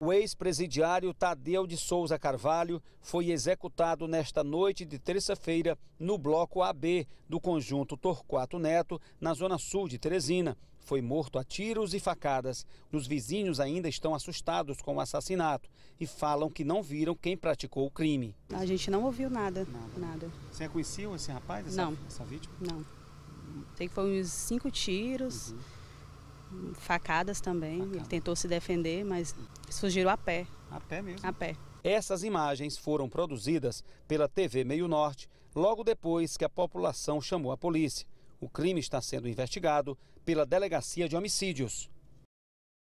O ex-presidiário Tadeu de Souza Carvalho foi executado nesta noite de terça-feira no bloco AB do conjunto Torquato Neto, na zona sul de Teresina. Foi morto a tiros e facadas. Os vizinhos ainda estão assustados com o assassinato e falam que não viram quem praticou o crime. A gente não ouviu nada. Nada. nada. Você reconheceu esse rapaz, essa, não. essa vítima? Não. Tem que foram uns cinco tiros. Uhum facadas também. Facada. Ele tentou se defender, mas fugiram a pé. A pé mesmo? A pé. Essas imagens foram produzidas pela TV Meio Norte logo depois que a população chamou a polícia. O crime está sendo investigado pela Delegacia de Homicídios.